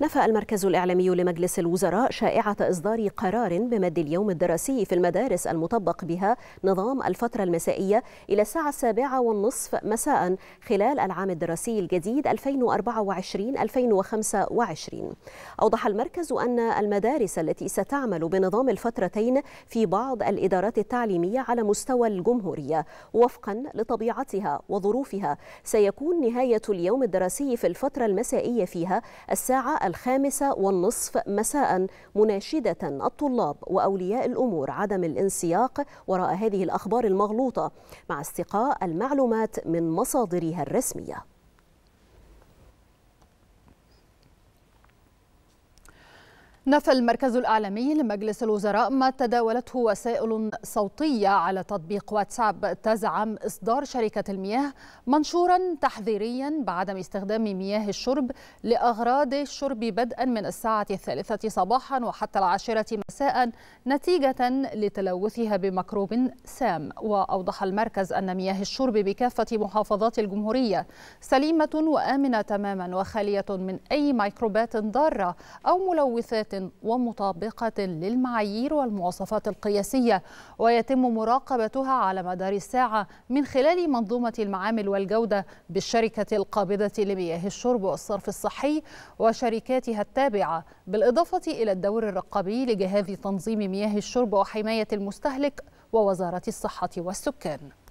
نفى المركز الإعلامي لمجلس الوزراء شائعة إصدار قرار بمد اليوم الدراسي في المدارس المطبق بها نظام الفترة المسائية إلى الساعة السابعة والنصف مساء خلال العام الدراسي الجديد 2024-2025 أوضح المركز أن المدارس التي ستعمل بنظام الفترتين في بعض الإدارات التعليمية على مستوى الجمهورية وفقا لطبيعتها وظروفها سيكون نهاية اليوم الدراسي في الفترة المسائية فيها الساعة الخامسة والنصف مساء مناشدة الطلاب وأولياء الأمور عدم الانسياق وراء هذه الأخبار المغلوطة مع استقاء المعلومات من مصادرها الرسمية نفى المركز الأعلامي لمجلس الوزراء ما تداولته وسائل صوتية على تطبيق واتساب تزعم إصدار شركة المياه منشورا تحذيريا بعدم استخدام مياه الشرب لأغراض الشرب بدءا من الساعة الثالثة صباحا وحتى العاشرة مساء نتيجة لتلوثها بمكروب سام وأوضح المركز أن مياه الشرب بكافة محافظات الجمهورية سليمة وآمنة تماما وخالية من أي ميكروبات ضارة أو ملوثات ومطابقة للمعايير والمواصفات القياسية ويتم مراقبتها على مدار الساعة من خلال منظومة المعامل والجودة بالشركة القابضة لمياه الشرب والصرف الصحي وشركاتها التابعة بالإضافة إلى الدور الرقابي لجهاز تنظيم مياه الشرب وحماية المستهلك ووزارة الصحة والسكان